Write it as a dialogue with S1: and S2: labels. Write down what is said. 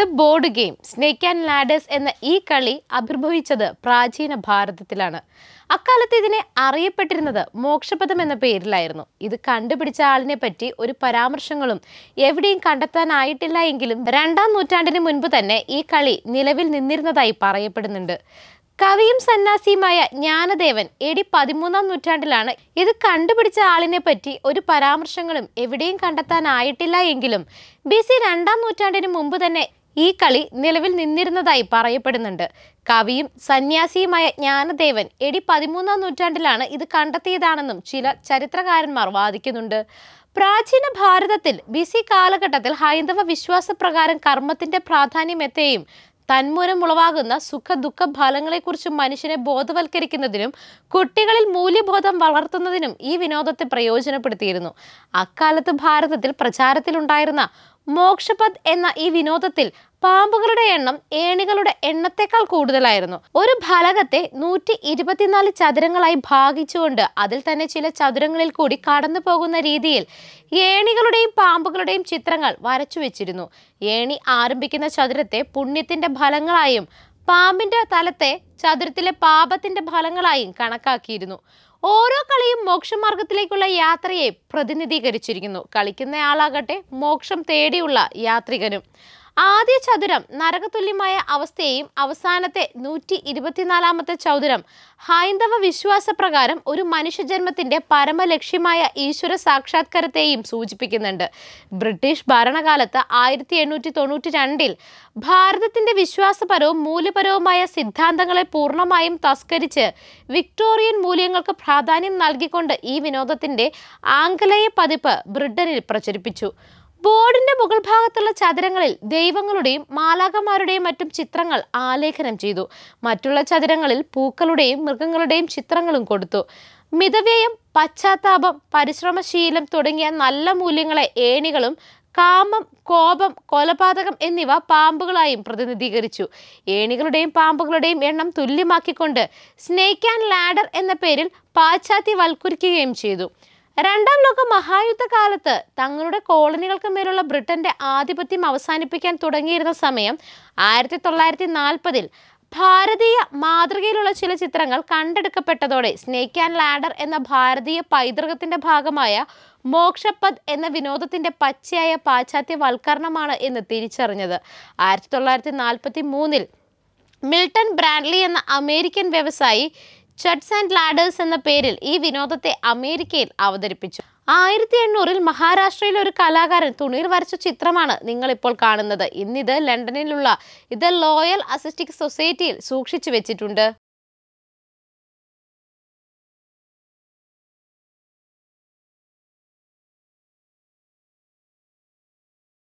S1: the board game snake and ladders എന്ന ഈ കളി അഭിർഭവിച്ചത് പ്രാചീന ഭാരതത്തിലാണ് അക്കാലത്ത് ഇതിനെ അറിയപ്പെട്ടിരുന്നത് മോക്ഷപദം എന്ന പേരിലായിരുന്നു ഇത് കണ്ടുപിടിച്ച ആളിനെ പറ്റി ഒരു പരാമർശങ്ങളും എവിടെയും കണ്ടെത്താനായിട്ടില്ല എങ്കിലും രണ്ടാം നൂറ്റാണ്ടിന് മുൻപ് തന്നെ ഈ കളി നിലവിൽ നിന്നിരുന്നതായി പറയപ്പെടുന്നുണ്ട് കവിയും സന്യാസിയുമായ ജ്ഞാനദേവൻ എ ഡി പതിമൂന്നാം നൂറ്റാണ്ടിലാണ് ഇത് കണ്ടുപിടിച്ച ആളിനെ പറ്റി ഒരു പരാമർശങ്ങളും എവിടെയും കണ്ടെത്താനായിട്ടില്ല എങ്കിലും ബി സി രണ്ടാം നൂറ്റാണ്ടിന് മുമ്പ് തന്നെ ഈ കളി നിലവിൽ നിന്നിരുന്നതായി പറയപ്പെടുന്നുണ്ട് കവിയും സന്യാസിയുമായ ജ്ഞാനദേവൻ എടി പതിമൂന്നാം നൂറ്റാണ്ടിലാണ് ഇത് കണ്ടെത്തിയതാണെന്നും ചില ചരിത്രകാരന്മാർ വാദിക്കുന്നുണ്ട് പ്രാചീന ഭാരതത്തിൽ ബിസി കാലഘട്ടത്തിൽ ഹൈന്ദവ വിശ്വാസപ്രകാരം കർമ്മത്തിന്റെ പ്രാധാന്യമെത്തെയും തന്മൂലം ഉളവാകുന്ന സുഖ ദുഃഖ ഫലങ്ങളെക്കുറിച്ച് മനുഷ്യനെ ബോധവൽക്കരിക്കുന്നതിനും കുട്ടികളിൽ മൂല്യബോധം വളർത്തുന്നതിനും ഈ വിനോദത്തെ പ്രയോജനപ്പെടുത്തിയിരുന്നു അക്കാലത്ത് ഭാരതത്തിൽ പ്രചാരത്തിലുണ്ടായിരുന്ന മോക്ഷപത് എന്ന ഈ വിനോദത്തിൽ പാമ്പുകളുടെ എണ്ണം ഏണികളുടെ എണ്ണത്തെക്കാൾ കൂടുതലായിരുന്നു ഒരു ഫലകത്തെ നൂറ്റി ഇരുപത്തിനാല് ചതുരങ്ങളായി ഭാഗിച്ചുകൊണ്ട് അതിൽ തന്നെ ചില ചതുരങ്ങളിൽ കൂടി കടന്നു പോകുന്ന രീതിയിൽ ഏണികളുടെയും പാമ്പുകളുടെയും ചിത്രങ്ങൾ വരച്ചു വെച്ചിരുന്നു ഏണി ആരംഭിക്കുന്ന ചതുരത്തെ പുണ്യത്തിന്റെ ഫലങ്ങളായും പാമ്പിന്റെ തലത്തെ ചതുരത്തിലെ പാപത്തിന്റെ ഫലങ്ങളായും കണക്കാക്കിയിരുന്നു ഓരോ കളിയും മോക്ഷമാർഗത്തിലേക്കുള്ള യാത്രയെ പ്രതിനിധീകരിച്ചിരിക്കുന്നു കളിക്കുന്നയാളാകട്ടെ മോക്ഷം തേടിയുള്ള യാത്രികനും ആദ്യ ചതുരം നരകതുല്യമായ അവസ്ഥയെയും അവസാനത്തെ നൂറ്റി ഇരുപത്തിനാലാമത്തെ ചതുരം ഹൈന്ദവ വിശ്വാസപ്രകാരം ഒരു മനുഷ്യജന്മത്തിന്റെ പരമലക്ഷ്യമായ ഈശ്വര സാക്ഷാത്കാരത്തെയും സൂചിപ്പിക്കുന്നുണ്ട് ബ്രിട്ടീഷ് ഭരണകാലത്ത് ആയിരത്തി എണ്ണൂറ്റി തൊണ്ണൂറ്റി രണ്ടിൽ ഭാരതത്തിന്റെ വിശ്വാസപരവും മൂല്യപരവുമായ സിദ്ധാന്തങ്ങളെ പൂർണ്ണമായും തസ്കരിച്ച് വിക്ടോറിയൻ മൂല്യങ്ങൾക്ക് പ്രാധാന്യം നൽകിക്കൊണ്ട് ഈ വിനോദത്തിന്റെ ആംഗലേയ പതിപ്പ് ബ്രിട്ടനിൽ പ്രചരിപ്പിച്ചു ബോർഡിന്റെ മുകൾ ഭാഗത്തുള്ള ചതുരങ്ങളിൽ ദൈവങ്ങളുടെയും മാലാകമാരുടെയും മറ്റും ചിത്രങ്ങൾ ആലേഖനം ചെയ്തു മറ്റുള്ള ചതുരങ്ങളിൽ പൂക്കളുടെയും മൃഗങ്ങളുടെയും ചിത്രങ്ങളും കൊടുത്തു മിതവ്യയം പശ്ചാത്താപം പരിശ്രമശീലം തുടങ്ങിയ നല്ല മൂല്യങ്ങളെ ഏണികളും കാമം കോപം കൊലപാതകം എന്നിവ പാമ്പുകളായും പ്രതിനിധീകരിച്ചു ഏണികളുടെയും പാമ്പുകളുടെയും എണ്ണം തുല്യമാക്കിക്കൊണ്ട് സ്നേക്ക് ആൻഡ് ലാഡർ എന്ന പേരിൽ പാശ്ചാത്യവൽക്കരിക്കുകയും ചെയ്തു രണ്ടാം ലോക മഹായുദ്ധകാലത്ത് തങ്ങളുടെ കോളനികൾക്ക് മേലുള്ള ബ്രിട്ടന്റെ ആധിപത്യം അവസാനിപ്പിക്കാൻ തുടങ്ങിയിരുന്ന സമയം ആയിരത്തി തൊള്ളായിരത്തി നാൽപ്പതിൽ ഭാരതീയ മാതൃകയിലുള്ള ചില ചിത്രങ്ങൾ കണ്ടെടുക്കപ്പെട്ടതോടെ സ്നേക്ക് ആൻഡ് ലാഡർ എന്ന ഭാരതീയ പൈതൃകത്തിന്റെ ഭാഗമായ മോക്ഷപത് എന്ന വിനോദത്തിന്റെ പച്ചയായ പാശ്ചാത്യവൽക്കരണമാണ് എന്ന് തിരിച്ചറിഞ്ഞത് ആയിരത്തി തൊള്ളായിരത്തി നാൽപ്പത്തി മൂന്നിൽ മിൽട്ടൺ ബ്രാൻഡ്ലി എന്ന അമേരിക്കൻ വ്യവസായി ഷട്ട്സ് ആൻഡ് ലാഡേഴ്സ് എന്ന പേരിൽ ഈ വിനോദത്തെ അമേരിക്കയിൽ അവതരിപ്പിച്ചു ആയിരത്തി എണ്ണൂറിൽ മഹാരാഷ്ട്രയിലെ ഒരു കലാകാരൻ തുണിയിൽ വരച്ച ചിത്രമാണ് നിങ്ങൾ ഇപ്പോൾ കാണുന്നത് ഇന്നിത് ലണ്ടനിലുള്ള ഇത് ലോയൽ അസിസ്റ്റിക് സൊസൈറ്റിയിൽ സൂക്ഷിച്ചു വെച്ചിട്ടുണ്ട്